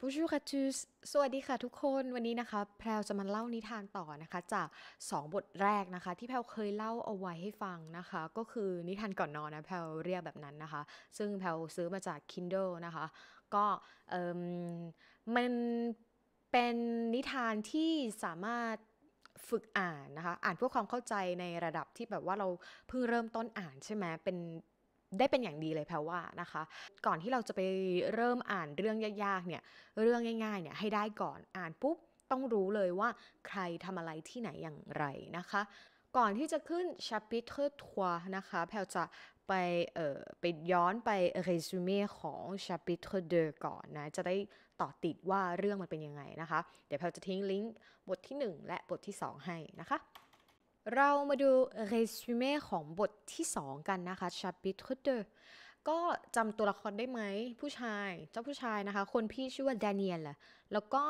ผู้ช o u r à t o สวัสดีค่ะทุกคน วันนี้นะคะ แพรวจะมาเล่านิทานต่อนะคะ จาก 2 บทแรกนะคะ ที่แพรวเคยเล่าเอาไว้ให้ฟังนะคะ ก็คือนิทานก่อนนอนนะ แพรวเรียกแบบนั้นนะคะ ซึ่งแพรวซื้อมาจาก Kindle นะคะ ก็มันเป็นนิทานที่สามารถฝึกอ่านนะคะ อ่านเพื่อความเข้าใจในระดับที่แบบว่าเราเพิ่งเริ่มต้นอ่านใช่ไหมเป็นได้เป็นอย่างดีเลยแพลว่านะคะ ก่อนที่เราจะไปเริ่มอ่านเรื่องยากๆ เนี่ยเรื่องง่ายๆเนี่ยให้ได้ก่อนอ่านปุ๊บ ต้องรู้เลยว่าใครทำอะไรที่ไหนอย่างไรนะคะ ก่อนที่จะขึ้น chapitre ทัวนะคะแพลจะไปเอ่อไปย้อนไป resume ของ chapitre 2 ก่อนนะจะได้ต่อติดว่าเรื่องมันเป็นยังไงนะคะเดี๋ยวแพลจะทิ้งลิงก์บทที่1 และบทที่ 2 ให้นะคะเรามาดูเรซูเม่ของบทที่2 กันนะคะช c h a p เดอร์ก็จำตัวละครได้ไหม ผู้ชายเจ้าผู้ชายนะคะ คนพี่ชื่อว่าดานิเอลแล้วก็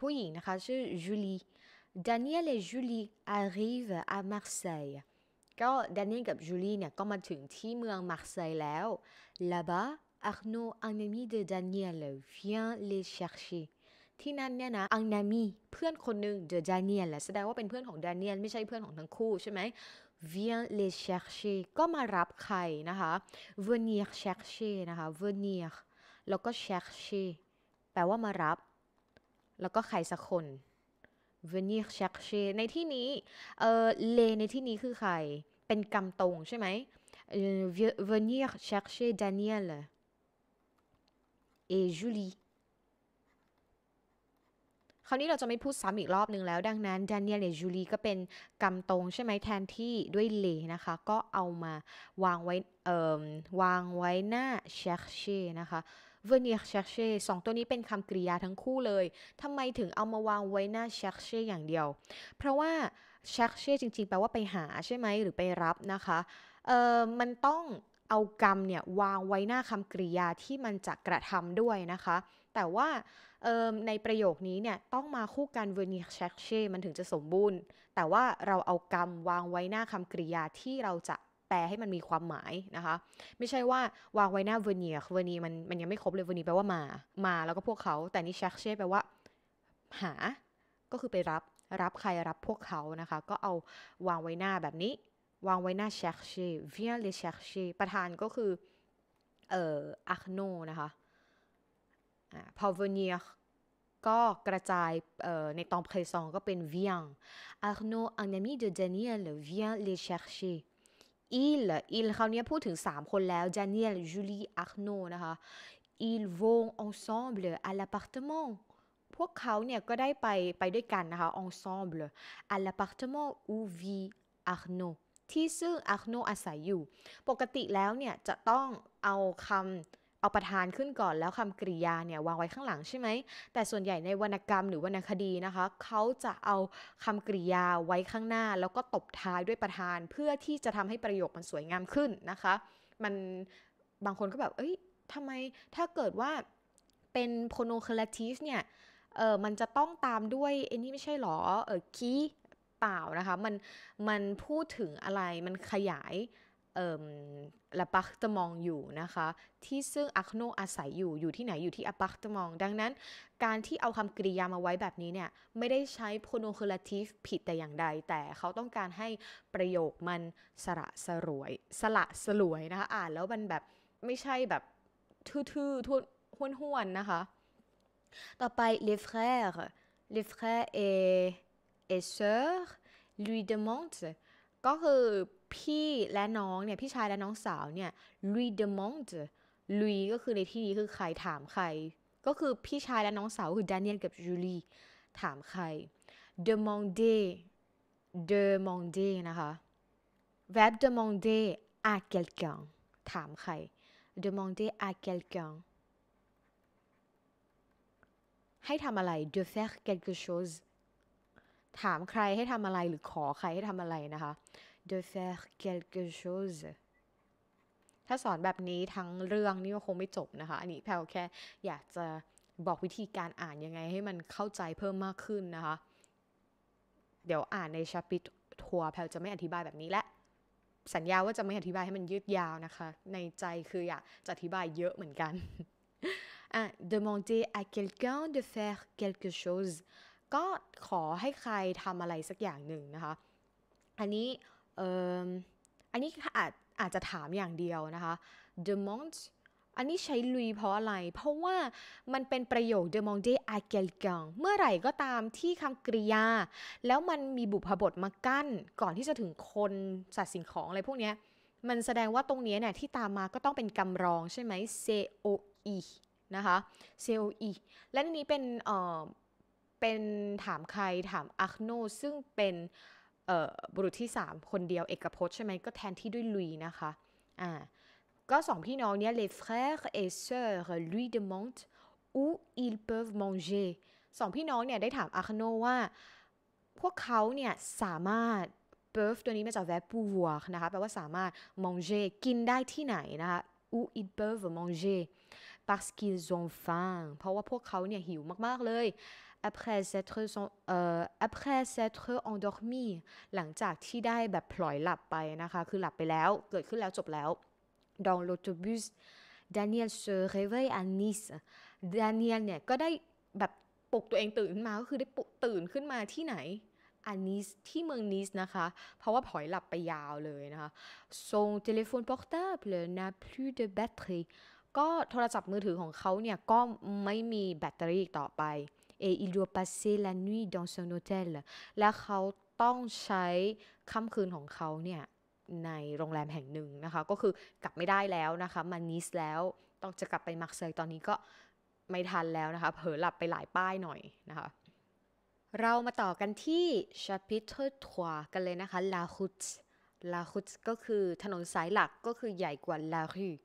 ผู้หญิงนะคะ ชื่อจูลีดานิเอลและจูลี arrive à Marseille ก็ดานิเอลกับจูลีเนี่ย ก็มาถึงที่เมืองมาร์เซย์แล้วลาบาอาร์โนอัน ami d ด d ด n น e l v ล e n t les ช h e r c h e r ที่นั่นเนี่ยนะ อังนามีเพื่อนคนหนึ่งเดอแาเนียลแหละแสดงว่าเป็นเพื่อนของดาเนียลไม่ใช่เพื่อนของทั้งคู่ใช่ไหมเวียนเลเช h e r ก็มารับใครนะคะเวเนีย h เช c h e r นะคะเนียร์แล้วก็เช e r c แปลว่ามารับ แล้วก็ใครสักคนเวเนีย h เช c h e r ในที่นี้เออเลในที่นี้คือใคร เป็นกรรมตรงใช่ไหมเ e n i r c ช e r c h e r d a n i ลและจูลี e คราวนี้เราจะไม่พูดซ้ำอีกรอบหนึ่งแล้วดังนั้นดานิเอลจูลีก็เป็นกำตรงใช่ไหมแทนที่ด้วยเลนะคะ ก็เอามาวางไว้ เอ่อ วางไว้ หน้าเชคเช h นะคะเวเนียเชคเช e สองตัวนี้เป็นคำกริยาทั้งคู่เลยทำไมถึงเอามาวางไว้หน้าเชคเช h อย่างเดียว เพราะว่าเชคเช h จริงๆ แปลว่าไปหาใช่ไหมหรือไปรับนะคะเอ่อมันต้องเอากรรมเนี่ย วางไว้หน้าคำกริยาที่มันจะกระทำด้วยนะคะ แต่ว่าในประโยคนี้เนี่ยต้องมาคู่กันเวนิชเช e มันถึงจะสมบูรณ์ แต่ว่าเราเอากรรมวางไว้หน้าคำกริยาที่เราจะแปลให้มันมีความหมายนะคะ ไม่ใช่ว่าวางไว้หน้าเวนิชเวนิมันมันยังไม่ครบเลยเวนิแปลว่ามามาแล้วก็พวกเขา แต่นี่เช e เชแปลว่า หาก็คือไปรับรับใครรับพวกเขานะคะ ก็เอาวางไว้หน้าแบบนี้ วางไว้หน้าเช e เช่ e viens l e c h e c e ประธานก็คือเอ่ออาคโนนะคะพอเวเนียก็กระจายในตอนเพลซองก็เป็นเวียงอาร์โนอันนามิเดเดเนิเอลเวียงเลเชอร์ชีอิลอิลคราวนี้พูดถึงสามคนแล้วเดเนียลจูลีอาร์โนนะคะอิลวงอ ensemble à l'appartement พวกเขาเนี่ยก็ได้ไปไปด้วยกันนะคะ ensemble อ l'appartement o อูวีอาร์โนที่ซึ่งอาร์โนอาศัยอยู่ปกติแล้วเนี่ยจะต้องเอาคำเอาประธานขึ้นก่อนแล้วคำกริยาเนี่ย วางไว้ข้างหลังใช่ไหม แต่ส่วนใหญ่ในวรรณกรรมหรือวรรณคดีนะคะ เขาจะเอาคำกริยาไว้ข้างหน้า แล้วก็ตบท้ายด้วยประธานเพื่อที่จะทำให้ประโยคมันสวยงามขึ้นนะคะ มันบางคนก็แบบ เอ้ยทำไมถ้าเกิดว่าเป็นโพโนคลาทิสเนี่ย เออมันจะต้องตามด้วยไอ้นี่ไม่ใช่หรอ เออคีเปล่านะคะ มัน มันพูดถึงอะไร มันขยายละปักตมองอยู่นะคะ ที่ซึ่งอัคโนอาศัย อยู่ อยู่ที่ไหนอยู่ที่อปัคตมองดังนั้นการที่เอาคำกริยามาไว้แบบนี้เนี่ย ไม่ได้ใช้ p r o n o m i l a t i v e ผิดแต่อย่างใดแต่เขาต้องการให้ประโยคมันสระสรวยสละสลวยนะคะ อ่านแล้วมันแบบ ไม่ใช่แบบทื่อๆทุ่นห้วนๆนะคะ ต่อไป les frères les frères et et sœurs lui demandent ก็คือพี่และน้องเนี่ยพี่ชายและน้องสาวเนี่ยลุยเดมองเจลุยก็คือในที่นี้คือใครถามใคร ก็คือพี่ชายและน้องสาวคือดานิเอลกับจูลีถามใคร d e m a n d e เ d e m a n d e นะคะ verb d e m a n d e อา quelqu'un ถามใคร d e m a n d e อา quelqu'un ให้ทำอะไร de faire quelque chose ถามใครให้ทำอะไรหรือขอใครให้ทำอะไรนะคะ de faire quelque chose ถ้าสอนแบบนี้ทั้งเรื่องนี่ก็คงไม่จบนะคะ อันนี้แพลแค่อยากจะบอกวิธีการอ่านยังไง ให้มันเข้าใจเพิ่มมากขึ้นนะคะ เดี๋ยวอ่านในชัปิทัว แพลจะไม่อธิบายแบบนี้และ สัญญาว่าจะไม่อธิบายให้มันยืดยาวนะคะ ในใจคืออยากจะอธิบายเยอะเหมือนกันอ่ะ demander à quelqu'un de faire quelque chose ก็ขอให้ใครทำอะไรสักอย่างหนึ่งนะคะ อันนี้อันนี้อาจอาจจะถามอย่างเดียวนะคะ t h e m o n t อันนี้ใช้ลุยเพราะอะไร เพราะว่ามันเป็นประโยค demander à quelqu'un เมื่อไหร่ก็ตามที่คำกริยา แล้วมันมีบุพบทมากั้นก่อนที่จะถึงคนสัตว์สิ่งของอะไรพวกนี้ มันแสดงว่าตรงนี้เนี่ยที่ตามมาก็ต้องเป็นกำรองใช่ไหม COE นะคะ COE และนี้เป็นเอ่อเป็นถามใครถามอัคโนซึ่งเป็นบุรุษที่ 3 คนเดียวเอกพจน์ใช่ไหมก็แทนที่ด้วยลุยนะคะ อ่า ก็สองพี่น้องเนี้ย les frères et sœurs lui demandent où ils peuvent manger สองพี่น้องเนี่ย ได้ถามอาคโนว่า พวกเขาเนี่ย สามารถ peuvent ตัวนี้มาจาก verb pouvoir นะคะ แปลว่าสามารถ manger กินได้ที่ไหนนะคะ où ils peuvent manger parce qu'ils ont faim เพราะว่าพวกเขาเนี่ย หิวมาก ๆ เลย après s'être après s'être endormi หลังจากที่ได้แบบพลอยหลับไปนะคะ คือหลับไปแล้ว เกิดขึ้นแล้วจบแล้ว dans l'autobus Daniel se réveille à Nice Daniel เนี่ย ก็ได้แบบปลุกตัวเองตื่นมา ก็คือได้ปลุกตื่นขึ้นมาที่ไหน อานิส ที่เมืองนิสนะคะ เพราะว่าผอยหลับไปยาวเลยนะคะ son téléphone portable n'a plus de batterie ก็โทรศัพท์มือถือของเขาเนี่ย ก็ไม่มีแบตเตอรี่ต่อไป et il doit passer la nuit dans o n hôtel และเขาต้องใช้ค่ำคืนของเขาเนี่ยในโรงแรมแห่งหนึ่งนะคะ ก็คือกลับไม่ได้แล้วนะคะ มานิสแล้วต้องจะกลับไปมักเซยตอนนี้ก็ไม่ทันแล้วนะคะเผลอหลับไปหลายป้ายหน่อยนะคะ เรามาต่อกันที่ชพทเ a อร์ทัวกันเลยนะคะลาฮุตลาฮุตก็คือถนนสายหลักก็คือใหญ่กว่าลา rue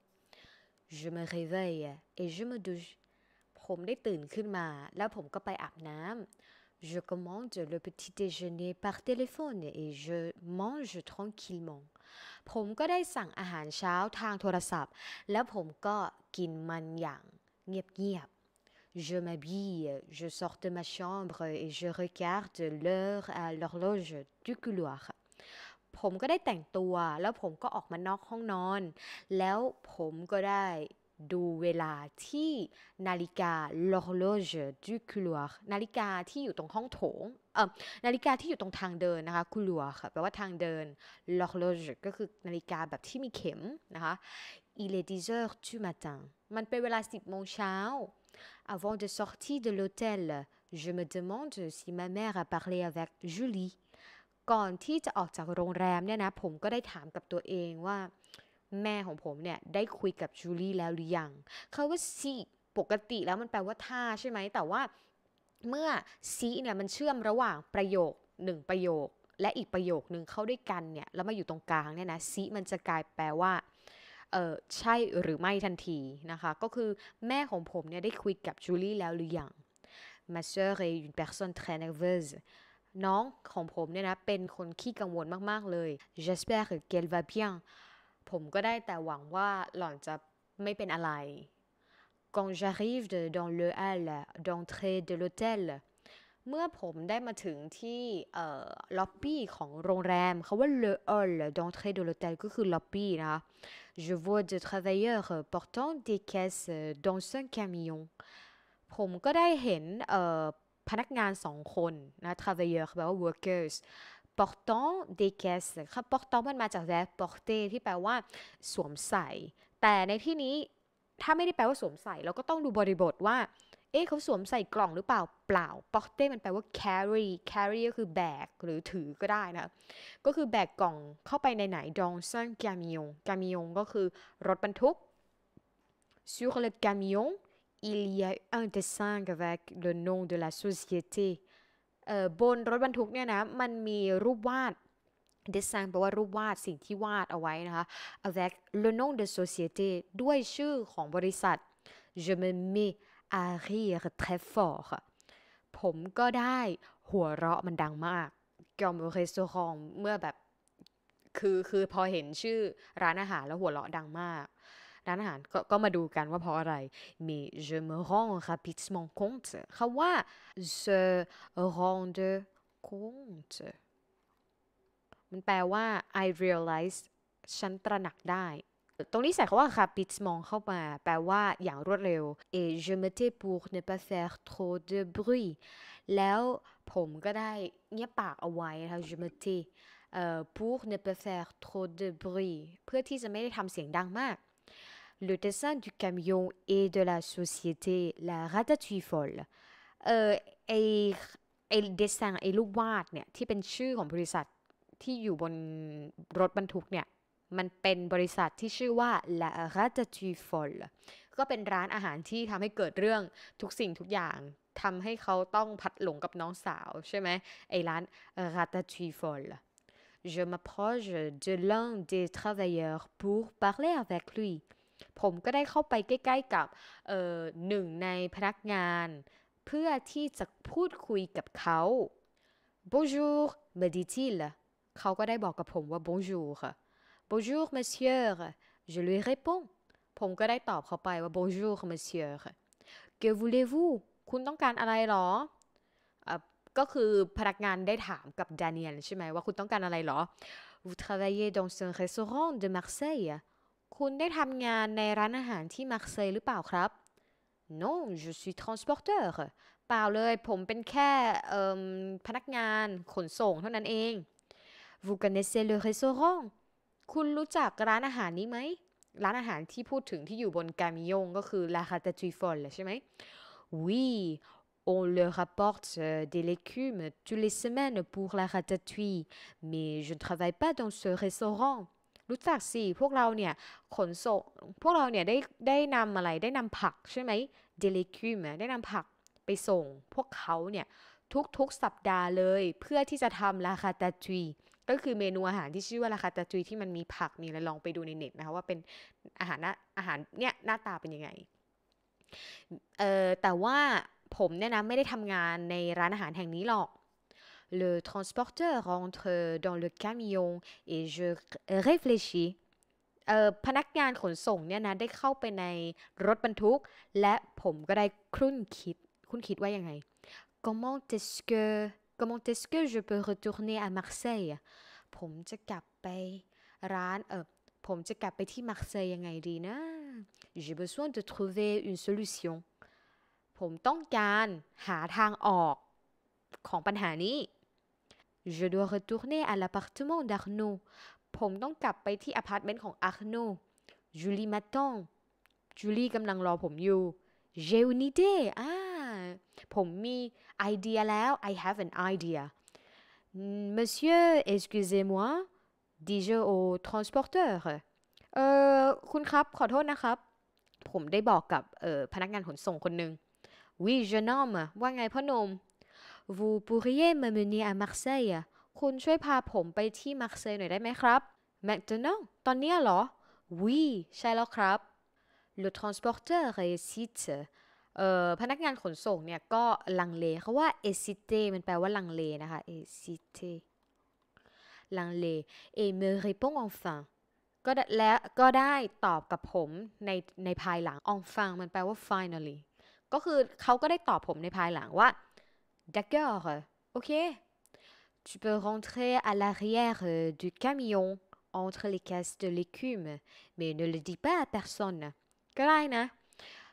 Je me réveille et je me douche ผมได้ตื่นขึ้นมาแล้วผมก็ไปอาบน้ำ Je commande le petit déjeuner par téléphone et je mange tranquillement ผมก็ได้สั่งอาหารเช้าทางโทรศัพท์แล้วผมก็กินมันอย่างเงียบๆ Je m'habille, je sors de ma chambre et je regarde l'heure à l'horloge du couloir. ผมก็ได้แต่งตัวแล้วผมก็ออกมานอกห้องนอนแล้วผมก็ได้ดูเวลาที่นาฬิกา l'horloge du couloir นาฬิกาที่อยู่ตรงห้องโถงเออนาฬิกาที่อยู่ตรงทางเดินนะคะ couloir ค่ะแปลว่าทางเดิน l'horloge ก็คือนาฬิกาแบบที่มีเข็มนะคะ il est 10 heures du matin มันเป็นเวลา10โมงเช้า avant de sortir de l'hôtel je me demande si ma mère a parlé avec Julie ก่อนที่จะออกจากโรงแรมเนี่ยนะผมก็ได้ถามกับตัวเองว่าแม่ของผมเนี่ยได้คุยกับจูลี่แล้วหรือยัง เขาว่าซีปกติแล้วมันแปลว่าท่าใช่ไหม แต่ว่าเมื่อซีเนี่ยมันเชื่อมระหว่างประโยคหนึ่งประโยค และอีกประโยคหนึ่งเข้าด้วยกันเนี่ยแล้วมาอยู่ตรงกลางเนี่ยนะซีมันจะกลายแปลว่าเออใช่หรือไม่ทันทีนะคะก็คือแม่ของผมเนี่ยได้คุยกับจูลี่แล้วหรือยัง Ma s ช u r est une personne très nerveuse น้องของผมเนี่ยนะเป็นคนขี้กังวลมากๆเลย J'espère qu'elle va bien ผมก็ได้แต่หวังว่าหล่อนจะไม่เป็นอะไร Quand j'arrive dans le hall d'entrée de l'hôtel เมื่อผมได้มาถึงที่ล็อบบี้ของโรงแรมเขาว่า le hall d'entrée de l'hôtel ก็คือล็อบบี้นะะ Je vois des travailleurs portant des caisses dans un camion ผมก็ได้เห็นพนักงานสองคนนะ travailleurs แปลว่า workers portant des caisses ครับ portant มันมาจาก v e r porter ที่แปลว่า สวมใส่ แต่ในที่นี้ถ้าไม่ได้แปลว่าสวมใส่ เราก็ต้องดูบริบทว่า เอ๊ะเขาสวมใส่กล่องหรือเปล่าเปล่า porter มันแปลว่า carry carry ก็คือแบกหรือถือก็ได้นะ ก็คือแบกกล่องเข้าไปในไหน dans un camion camion ก็คือรถบรรทุก sur le camion il y a un dessin avec le nom de la société บนรถบรรทุกเนี่ยนะมันมีรูปวาดด e s i g n แปลว่ารูปวาดสิ่งที่วาดเอาไว้นะคะ avec le nom de société ด้วยชื่อของบริษัท je me mets à rire très fort ผมก็ได้หัวเราะมันดังมากกอมเรสโซองเมื่อแบบคือคือพอเห็นชื่อร้านอาหารแล้วหัวเราะดังมากร้านอาหารกก็มาดูกันว่าเพราะอะไร mais je me rends rapidement compte คำว่า se rendre compte มันแปลว่า I realize ฉันตระหนักได้ ตรงนี้ใส่คำว่า rapidement เข้ามา แปลว่าอย่างรวดเร็ว et je me tais pour ne pas faire trop de bruit แล้วผมก็ได้เงียบปากเอาไว้นะคะ je me tais pour ne pas faire trop de bruit เพื่อที่จะไม่ได้ทำเสียงดังมาก le dessin du camion et de la société La Ratatouille Folle เออไอไอเดสซังไอรูปวาดเนี่ยที่เป็นชื่อของบริษัทที่อยู่บนรถบรรทุกเนี่ยมันเป็นบริษัทที่ชื่อว่า La Ratatouille f o l ก็เป็นร้านอาหารที่ทำให้เกิดเรื่องทุกสิ่งทุกอย่างทำให้เขาต้องพัดหลงกับน้องสาวใช่ไหมไอร้าน r a t a t o u i l l Folle Je m'approche de l'un des travailleurs pour parler avec lui ผมก็ได้เข้าไปใกล้ๆกับหนึ่งในพนักงาน เพื่อที่จะพูดคุยกับเขา Bonjour me dit-il เขาก็ได้บอกกับผมว่า Bonjour Bonjour monsieur je lui réponds ผมก็ได้ตอบเขาไปว่า Bonjour monsieur que voulez-vous คุณต้องการอะไรหรอ ก็คือพนักงานได้ถามกับดานิเอลใช่ไหมว่าคุณต้องการอะไรหรอ Vous travaillez dans un restaurant de Marseille คุณได้ทำงานในร้านอาหารที่มักเซย์หรือเปล่าครับ No je suis transporteur เปล่าเลยผมเป็นแค่พนักงานขนส่งเท่านั้นเอง Vous connaissez le restaurant คุณรู้จักร้านอาหารนี้ไหม ร้านอาหารที่พูดถึงที่อยู่บนกามิยงก็คือ La ลาคาตา u i l l e ใช่ไหม Oui on l e r apporte des légumes toutes les semaines pour la ratatouille mais je ne travaille pas dans ce restaurant รู้จักสิพวกเราเนี่ยขนส่งพวกเราเนี่ยได้ได้นำอะไรได้นำผักใช่ไหมเดลิคิมได้นำผักไปส่ง พวกเขาเนี่ย ทุกๆ สัปดาห์เลย เพื่อที่จะทำราคาตาจีก็คือเมนูอาหารที่ชื่อว่าราคาตาจี ที่มันมีผักมีอะไรลองไปดูในเน็ตนะคะว่าเป็นอาหารอาหารเนี่ยหน้าตาเป็นยังไงเออแต่ว่าผมเนี่ยนะไม่ได้ทำงานในร้านอาหารแห่งนี้หรอก Le transporteur entre dans le camion et je réfléchis. พนักงานขนส่งเนี่ยนะได้เข้าไปในรถบรรทุก และผมก็ได้ครุ่นคิด คุณคิดว่ายังไง comment est-ce que comment est-ce que je peux retourner à Marseille ผมจะกลับไปร้านเออผมจะกลับไปที่มาร์เซย์ยังไงดีนะ j'ai besoin de trouver une solution ผมต้องการหาทางออกของปัญหานี้ Je dois retourner à l'appartement d'Arnaud ผมต้องกลับไปที่อพาร์ตเมนต์ของ Arnaud Julie m'attend Julie กำลังรอผมอยู่ J'ai une idée อ่า ผมมีไอเดียแล้ว I have an idea Monsieur excusez-moi dis-je au transporteur เออคุณครับ ขอโทษนะครับ ผมได้บอกกับพนักงานขนส่งคนหนึ่ง Oui jeune homme ว่าไงพ่อหนุ่ม vous pourriez m'amener à Marseille คุณช่วยพาผมไปที่มาร์เซย์หน่อยได้ไหมครับ maintenant ตอนนี้เหรอ oui ใช่แล้วครับ le transporteur hésite เอ่อ พนักงานขนส่งเนี่ย ก็ลังเลเขาว่า h é s i t e มันแปลว่าลังเลนะคะ h é s i t e ลังเล et me répond enfin ก็แล้วก็ได้ตอบกับผมในในภายหลัง enfin มันแปลว่า finally ก็คือเขาก็ได้ตอบผมในภายหลังว่า D'accord. Ok. Tu peux rentrer à l'arrière du camion entre les caisses de l'écume, mais ne le dis pas à personne. ก็ได้นะ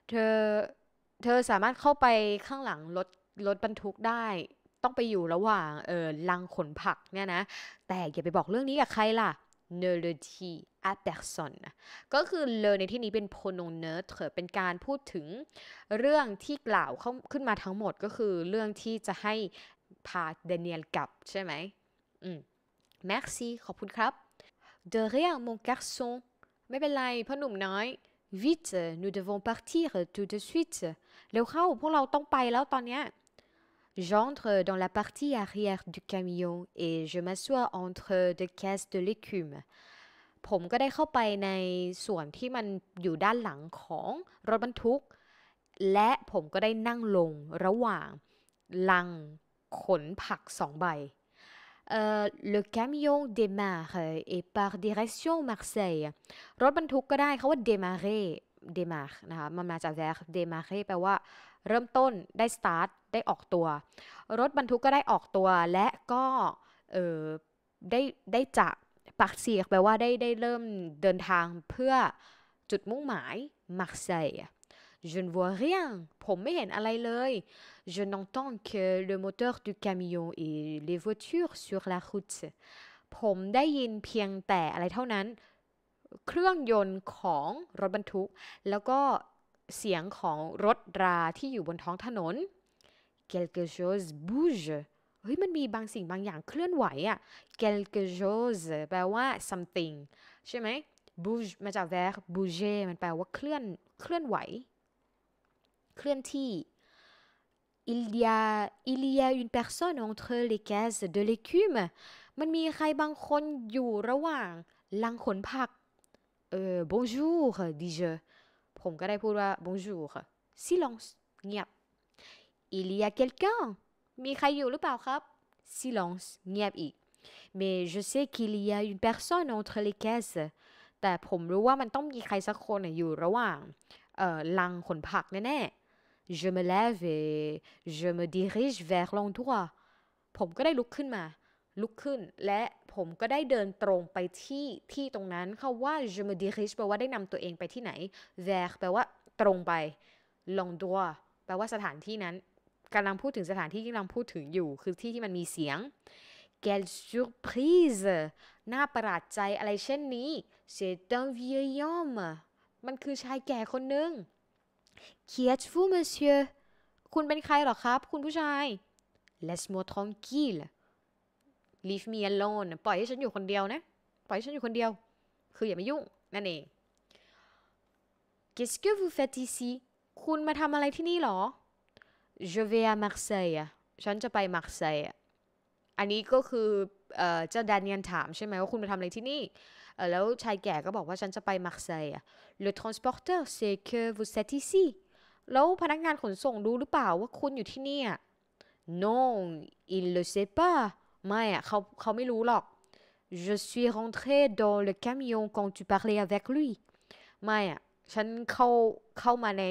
เธอเธอสามารถเข้าไปข้างหลังรถรถบรรทุกได้ ต้องไปอยู่ระหว่างเออลังขนผักเนี่ยนะ แต่อย่าไปบอกเรื่องนี้กับใครล่ะ ne le dit à personne ก็คือ le ในที่นี้เป็น pronom neutre เป็นการพูดถึงเรื่องที่กล่าวขขึ้นมาทั้งหมดก็คือเรื่องที่จะให้พาเดเนียลกลับใช่ไหมอืม merci ขอบคุณครับ de rien mon garçon ไม่เป็นไรพ่อหนุ่มน้อย vite nous devons partir tout de suite เร็วเข้าพวกเราต้องไปแล้วตอนเนี้ย J'entre dans la partie arrière du camion et je m'assois entre deux caisses de légumes. ผมก็ได้เข้าไปในส่วนที่มันอยู่ด้านหลังของรถบรรทุก และผมก็ได้นั่งลงระหว่าง ลังขนผักสองใบ Euh, le camion démarre et par direction Marseille รถบรรทุกก็ได้เขาว่า démarrer démarre นะคะมันมาจาก verbe démarrer แปลว่าเริ่มต้นได้สตาร์ทได้ออกตัว รถบรรทุกก็ได้ออกตัว และก็ได้ได้จากปักเสียกแปลว่าได้ได้เริ่มเดินทางเพื่อจุดมุ่งหมายมาร์เซย์ Je ne vois rien ผมไม่เห็นอะไรเลย Je n'entends que le moteur du camion et les voitures sur la route ผมได้ยินเพียงแต่อะไรเท่านั้น เครื่องยนต์ของรถบรรทุกแล้วก็เสียงของรถราที่อยู่บนท้องถนน quelque chose bouge เฮ้ยมันมีบางสิ่งบางอย่างเคลื่อนไหวอะ quelque chose แปลว่า something ใช่ไหม bouge มาจาก verb bouger มันแปลว่า เคลื่อนเคลื่อนไหว เคลื่อนที่ il y a il y a une personne entre les cases de l é g u m e มันมีใครบางคนอยู่ระหว่าง ลังขนผักเออ bonjour dis-je ผมก็ได้พูดว่า bonjour ค่ะ silence เงียบ il y a quelqu'un มีใครอยู่หรือเปล่าครับ silence เงียบอีก mais je sais qu'il y a une personne entre les caisses แต่ผมรู้ว่ามันต้องมีใครสักคนอยู่ระหว่างลังขนผักแน่ๆ je me lève et je me dirige vers l'endroit ผมก็ได้ลุกขึ้นมา ลุกขึ้นและผมก็ได้เดินตรงไปที่ ที่ตรงนั้นคาว่า je me dirige แปลว่าได้นำตัวเองไปที่ไหน vers แปลว่า ตรงไป l o n d o i แปลว่าสถานที่นั้นกำลังพูดถึงสถานที่ที่กำลังพูดถึงอยู่ คือที่ที่มันมีเสียง quelle surprise น่าประหลาดใจอะไรเช่นนี้ c'est un vieil homme มันคือชายแก่คนหนึ่ง qui êtes-vous monsieur คุณเป็นใครหรอครับคุณผู้ชาย laisse-moi tranquille leave me alone ปล่อยให้ฉันอยู่คนเดียวนะ ปล่อยให้ฉันอยู่คนเดียว คืออย่ามายุ่ง นั่นเอง qu'est-ce que vous faites ici คุณมาทำอะไรที่นี่หรอ je vais à Marseille ฉันจะไปมาร์เซย์อันนี้ก็คือเจ้าดานิอนถามใช่ไหมว่าคุณมาทำอะไรที่นี่แล้วชายแก่ก็บอกว่าฉันจะไปมาร์เซย์ le transporteur c'est que vous êtes ici แล้วพนักงานขนส่งรู้หรือเปล่าว่าคุณอยู่ที่นี่ non il le sait pas ไม่อะเขาเขาไม่รู้หรอก je suis rentré dans le camion quand tu parlais avec lui ไม่อะฉันเข้าเข้ามาใน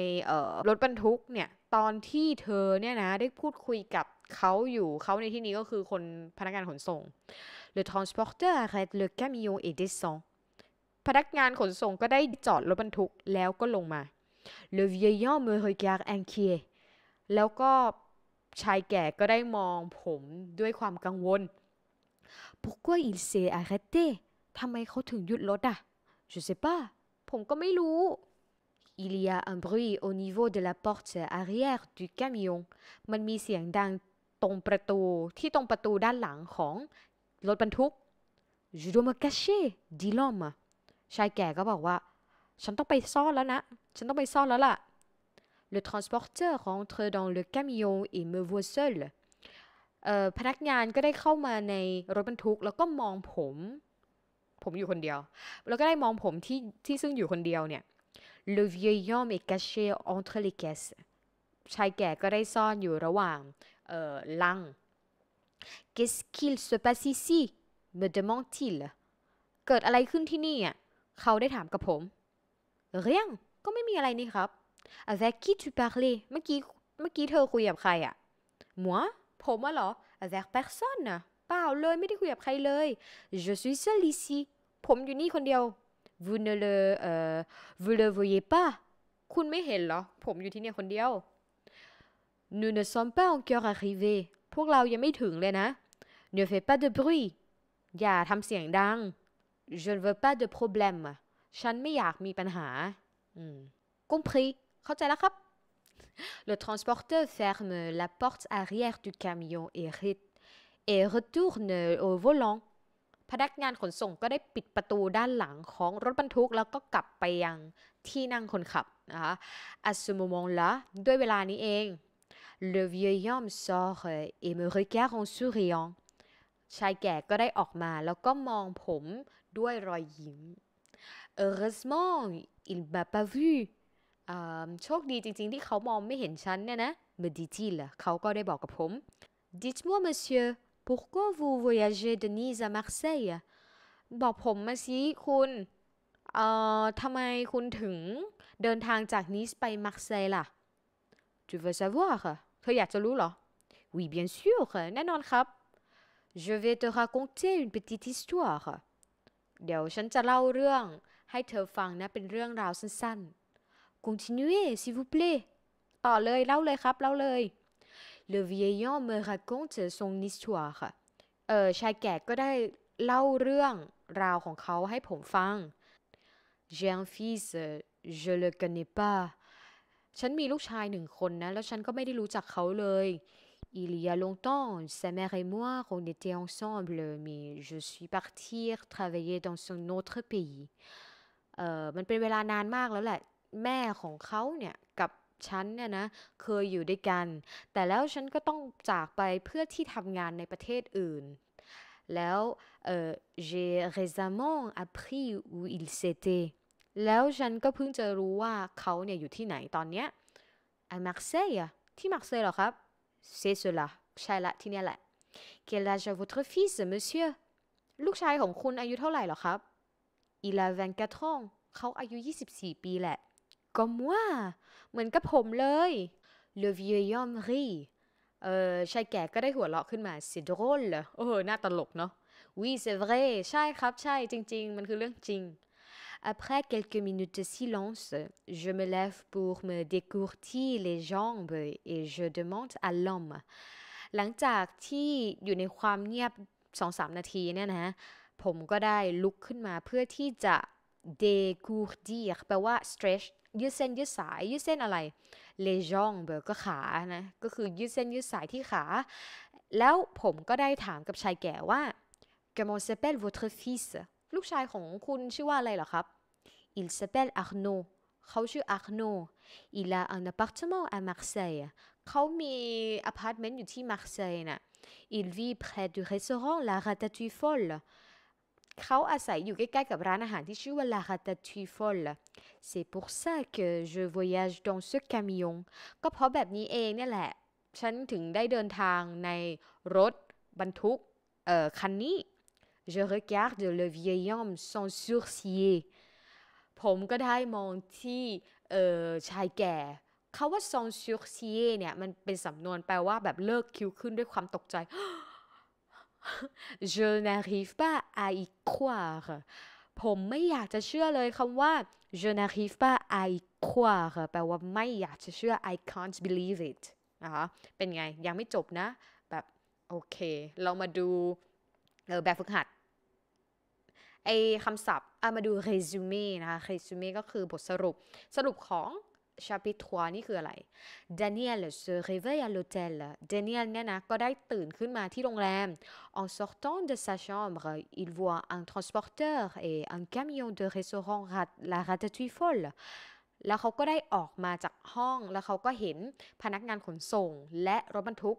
รถบรรทุกเนี่ย ตอนที่เธอเนี่ยนะได้พูดคุยกับเขาอยู่เขาในที่นี้ก็คือคนพนักงานขนส่ง le transporteur arrête le camion et descend พนักงานขนส่งก็ได้จอดรถบรรทุกแล้วก็ลงมา le v i e i l h o m me regarde inquiet แล้วก็ชายแก่ก็ได้มองผมด้วยความกังวล Pourquoi il s'est arrêté ทำไมเขาถึงหยุดรถอ่ะ Je sais pas ผมก็ไม่รู้ Il y a un bruit au niveau de la porte arrière du camion มันมีเสียงดังตรงประตูที่ตรงประตูด้านหลังของรถบรรทุก Je dois me cacher dit l'homme ชายแก่ก็บอกว่า ฉันต้องไปซ่อนแล้วนะฉันต้องไปซ่อนแล้วล่ะ Le transporteur rentre dans le camion et me voit seul พนักงานก็ได้เข้ามาในรถบรรทุกแล้วก็มองผม ผมอยู่คนเดียว แล้วก็ได้มองผมที่ที่ซึ่งอยู่คนเดียวเนี่ย Le vieil homme est caché entre les caisses ชายแก่ก็ได้ซ่อนอยู่ระหว่างลัง Qu'est-ce qu'il se passe ici me demande-t-il เกิดอะไรขึ้นที่นี่อ่ะเขาได้ถามกับผม เรื่อง ก็ไม่มีอะไรนี่ครับ avec qui tu parlais เมื่อกี้เมื่อกี้เธอคุยกับใครอะ moi ผมอะเหรอ avec personne เปล่าเลยไม่ได้คุยกับใครเลย je suis seul ici ผมอยู่นี่คนเดียว vous ne le euh, vous le voyez pas คุณไม่เห็นเหรอ ผมอยู่ที่เนี่ยคนเดียว nous ne sommes pas encore arrivés พวกเรายังไม่ถึงเลยนะ ne fais pas de bruit อย่าทำเสียงดัง je ne veux pas de problème ฉันไม่อยากมีปัญหา compris ข้าใจแล้วครับ Le transporteur ferme la porte arrière du camion et, r et retourne au volant พนักงานขนส่งก็ได้ปิดประตูด้านหลังของรถบรรทุกแล้วก็กลับไปยังที่นั่งคนขับนะคะ à ce moment là ด้วยเวลานี้เอง le v i e u x homme sort et me regarde en souriant ชายแก่ก็ได้ออกมาแล้วก็มองผมด้วยรอยยิ้ม heureusement il m'a pas vu โชคดีจริงๆที่เขามองไม่เห็นฉันเนี่ยนะมด e d i t i ะเขาก็ได้บอกกับผม dites-moi monsieur pourquoi vous voyagez de Nice à Marseille บอกผมมาสิคุณเอ่อทำไมคุณถึงเดินทางจากนิสไปมาร์เซย์ล่ะ Tu veux savoir เธออยากจะรู้เหรอ Oui bien sûr แน่นอนครับ Je vais te raconter une petite histoire เดี๋ยวฉันจะเล่าเรื่องให้เธอฟังนะเป็นเรื่องราวสั้น ๆ Continuez, s'il vous plaît. ต่อเลย l ล่าเลยครับเล่าเล Le v i e i l h o m me raconte son histoire. เออชายแก่ก็ได้เล่าเรื่องราวของเขาให้ผมฟัง J'ai un fils, je le connais pas. ฉันมีลูกชายหนึ่งคนนะแล้วฉันก็ไม่ได้รู้จักเขาเลย Il y a longtemps, sa mère et moi, on était ensemble, mais je suis partie travailler dans un autre pays. เออมันเป็นเวลานานมากแล้วแหละแม่ของเขาเนี่ยกับฉันเนี่ยนะเคยอยู่ด้วยกัน แต่แล้วฉันก็ต้องจากไปเพื่อที่ทำงานในประเทศอื่น แล้วเออ j'ai récemment appris où il s'était แล้วฉันก็เพิ่งจะรู้ว่าเขาเนี่ยอยู่ที่ไหนตอนเนี้ย à Marseille ที่มาร์เซย์เหรอครับ c'est cela ใช่ละที่นี่แหละ quel âge a votre fils monsieur ลูกชายของคุณอายุเท่าไหร่หรอครับ il a 24 ans เขาอายุ 24 ปีแหละ comme moi เหมือนกับผมเลย le vieil homme rit เออชายแก่ก็ได้หัวเราะขึ้นมา c'est drôle โอ้โหน่าตลกเนาะ oui c'est vrai ใช่ครับ ใช่จริง ๆ มันคือเรื่องจริง Après quelques minutes de silence, je me lève pour me décourtir les jambes et je demande à l'homme. หลังจากที่อยู่ในความเงียบ2-3นาทีเนี่ยนะ ผมก็ได้ลุกขึ้นมาเพื่อที่จะ décourtir แปลว่า stretch ยืดเส้นยืดสาย ยืดเส้นอะไรเลยองเบอร์ก็ขานะ ก็คือ ยืดเส้นยืดสายที่ขา แล้วผมก็ได้ถามกับชายแก่ว่า comment s'appelle votre fils ลูกชายของคุณชื่อว่าอะไรเหรอครับ il s'appelle Arnaud เขาชื่อ Arnaud il a un appartement à Marseille เขามีอพาร์ตเมนต์อยู่ที่มาร์เซย์น่ะ il vit près du restaurant la ratatouille folle เขาอาศัยอยู่ใกล้ ๆ กับร้านอาหารที่ชื่อว่าลาคาตาท u i l l e c'est pour ça que je voyage dans ce camion ก็เพราะแบบนี้เองเนี่ยแหละ ฉันถึงได้เดินทางในรถบรรทุกเอ่อคันนี้ je regarde le vieil homme sans s o u r c i e r ผมก็ได้มองที่เอ่อชายแก่ขาว่า sans s o u r c i e r เนี่ยมันเป็นสำนวนแปลว่าแบบเลิกคิ้วขึ้นด้วยความตกใจ je n'arrive pas à y croire ผมไม่อยากจะเชื่อเลยคำว่า je n'arrive pas à y croire แปลว่า ไม่อยากจะเชื่อ I can't believe it นะคะ เป็นไงยังไม่จบนะ แบบโอเค เรามาดูออแบบฝึกหัดไอคำศัพท์มาดู resume นะคะ resume ก็คือบทสรุปสรุปของ chapitre 3นี่คืออะไร Daniel se réveille à l'hôtel Daniel เนี่ยนะก็ได้ตื่นขึ้นมาที่โรงแรม en sortant de sa chambre il voit un transporteur et un camion de restaurant la ratatouille folle แล้วเขาก็ได้ออกมาจากห้อง แล้วเขาก็เห็นพนักงานขนส่ง และรถบรรทุก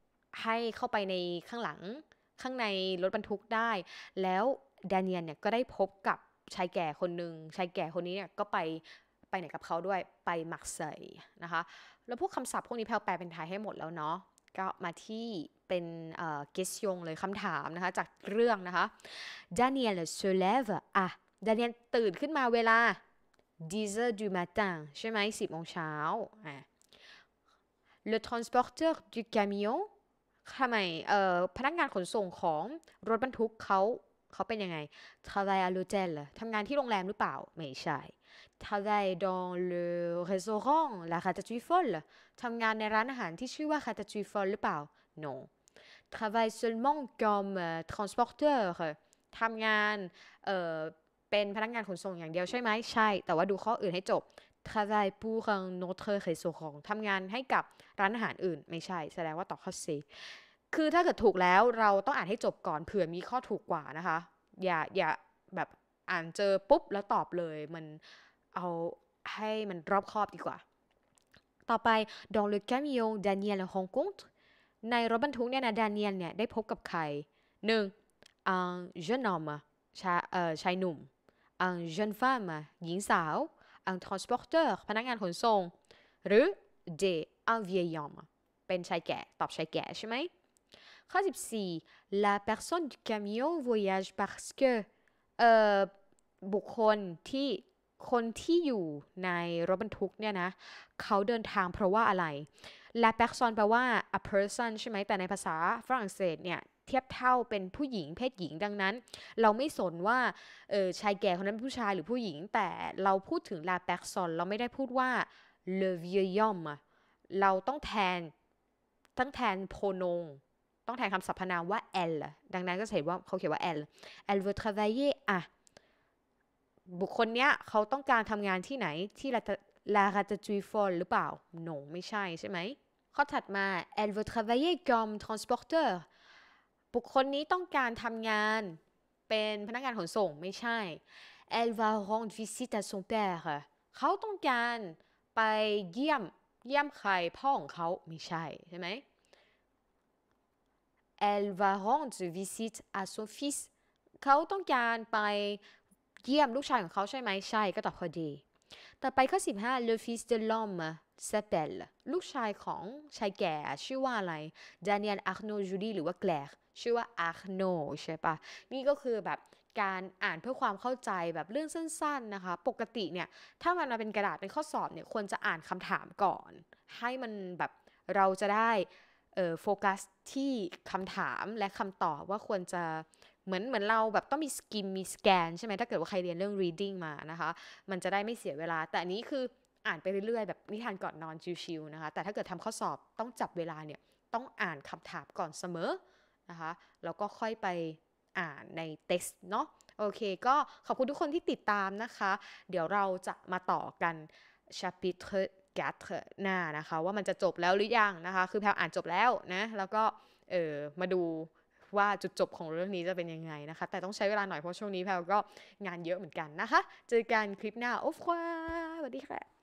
ให้เข้าไปในข้างหลังข้างในรถบรรทุกได้ แล้วแดเนียลเนี่ยก็ได้พบกับชายแก่คนหนึ่งชายแก่คนนี้เนี่ยก็ไปไปไหนกับเขาด้วยไปมักเซยนะคะ แล้วพวกคำศัพท์พวกนี้แพลแปลเป็นไทยให้หมดแล้วเนาะก็มาที่เป็นเกสยงเลยคำถามนะคะ จากเรื่องนะคะดานิเอลเซเลฟอ่ะดานิเอลตื่นขึ้นมาเวลา 10h du matin ใช่ไหม10โมงเช้าอ่ะ le transporteur du camion ทำไมเอ่อพนักงานขนส่งของรถบรรทุกเขาเขาเป็นยังไงทาไรอาลูเจนเหรอทำงานที่โรงแรมหรือเปล่าไม่ใช่ทาไรดองเลเรสโซรองลาคาตาจ t ฟอล i f o ทำงานในร้านอาหารที่ชื่อว่าคาตาจ r ฟอลหรือเปล่า no ทาไรเซลมองกอมทรานสปอร์เตอร์ทำงานเอ่อเป็นพนักงานขนส่งอย่างเดียวใช่ไหมใช่ แต่ว่าดูข้ออื่นให้จบทาไรปูรังโนเทอร์เรสโซรองทำงานให้กับร้านอาหารอื่น ไม่ใช่แสดงว่าตอบข้อ C คือถ้าเกิดถูกแล้วเราต้องอ่านให้จบก่อนเผื่อมีข้อถูกกว่านะคะ อย่าอย่าแบบอ่านเจอปุ๊บแล้วตอบเลยมันเอาให้มันรอบคอบดีกว่า ต่อไปดองเลือกแกมิโอดาน l r e n c o n งในรถบรรทุกเนี่ยนะดานียลเนี่ยได้พบกับใครหนึ่งอังเจนอมชาเอ่อชายหนุ่มอังเจนฟ้ามาหญิงสาวอังทรานสปอร์เตอร์พนักงานขนส่งหรือ de un vieil homme เป็นชายแก่ ตอบชายแก่ใช่ไหมข้อ14 la personne du camion voyage parce que เอ่อ บุคคลที่คนที่อยู่ในรถบรรทุกเนี่ยนะเขาเดินทางเพราะว่าอะไร la personne แปลว่า a person ใช่ไหมแต่ในภาษาฝรั่งเศสเนี่ยเทียบเท่าเป็นผู้หญิงเพศหญิงดังนั้น เราไม่สนว่าออชายแก่คนนั้นผู้ชายหรือผู้หญิง แต่เราพูดถึงลาแ e กซอนเราไม่ได้พูดว่า le vieux homme เราต้องแทน ต้องแทนโพนงต้องแทนคำสรรพนามว่า elle ดังนั้นก็เห็นว่าเขาเขียนว่า elle elle veut travailler อ่ะบุคคลเนี้ยเขาต้องการทำงานที่ไหนที่ลาคาตจูฟอนหรือเปล่าโน n ไม่ใช่ใช่ไหมข้อถัดมา elle veut travailler comme transporteur บุคคลนี้ต้องการทำงาน เป็นพนักงานขนส่งไม่ใช่ elle va rendre visite à son père เขาต้องการไปเยี่ยมเยี่ยมใครพ่อของเขาไม่ใช่ใช่ไหม Elle va rendre visite à son fils เขาต้องการไปเยี่ยมลูกชายของเขาใช่ไหมใช่ก็ตอบพอดี ต่อไปข้อ15 Le fils de l'homme s'appelle ลูกชายของชายแก่ชื่อว่าอะไร Daniel Arnaud Julie หรือว่าแกลชื่อว่า Arnaud ใช่ปะนี่ก็คือแบบการอ่านเพื่อความเข้าใจแบบเรื่องสั้นๆนะคะ ปกติเนี่ยถ้ามันมาเป็นกระดาษเป็นข้อสอบเนี่ยควรจะอ่านคำถามก่อน ให้มันแบบเราจะได้โฟกัสที่คำถามและคำตอบว่าควรจะเหมือนเหมือนเราแบบต้องมีสกิมมีสแกนใช่ไหมถ้าเกิดว่าใครเรียนเรื่อง reading มานะคะมันจะได้ไม่เสียเวลา แต่อันนี้คืออ่านไปเรื่อยๆ แบบนิทานก่อนนอนชิวๆนะคะแต่ถ้าเกิดทำข้อสอบต้องจับเวลาเนี่ยต้องอ่านคำถามก่อนเสมอนะคะแล้วก็ค่อยไปอ่านในเทสเนาะโอเค ก็ขอบคุณทุกคนที่ติดตามนะคะ เดี๋ยวเราจะมาต่อกัน chapitre แกเถหน้านะคะ ว่ามันจะจบแล้วหรือยังนะคะ คือแพลอ่านจบแล้วนะ แล้วก็เออมาดูว่าจุดจบของเรื่องนี้จะเป็นยังไงนะคะ แต่ต้องใช้เวลาหน่อยเพราะช่วงนี้แพลก็งานเยอะเหมือนกันนะคะ เจอกันคลิปหน้าโอ้ฟ้าสวัสดีค่ะ